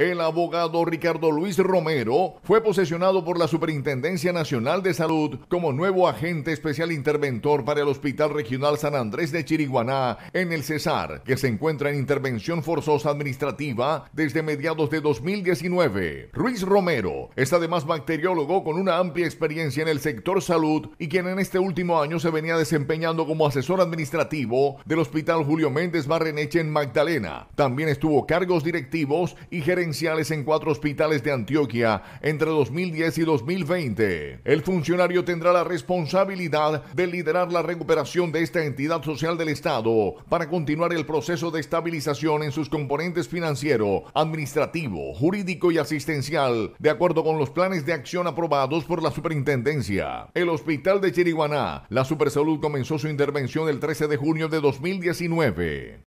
El abogado Ricardo Luis Romero fue posesionado por la Superintendencia Nacional de Salud como nuevo agente especial interventor para el Hospital Regional San Andrés de Chiriguana en el Cesar, que se encuentra en intervención forzosa administrativa desde mediados de 2019. Luis Romero es además bacteriólogo con una amplia experiencia en el sector salud y quien en este último año se venía desempeñando como asesor administrativo del Hospital Julio Méndez Barreneche en Magdalena. También estuvo cargos directivos y gerenciales en cuatro hospitales de Antioquia entre 2010 y 2020. El funcionario tendrá la responsabilidad de liderar la recuperación de esta entidad social del Estado para continuar el proceso de estabilización en sus componentes financiero, administrativo, jurídico y asistencial, de acuerdo con los planes de acción aprobados por la superintendencia. El Hospital de Chiriguaná, la Supersalud comenzó su intervención el 13 de junio de 2019.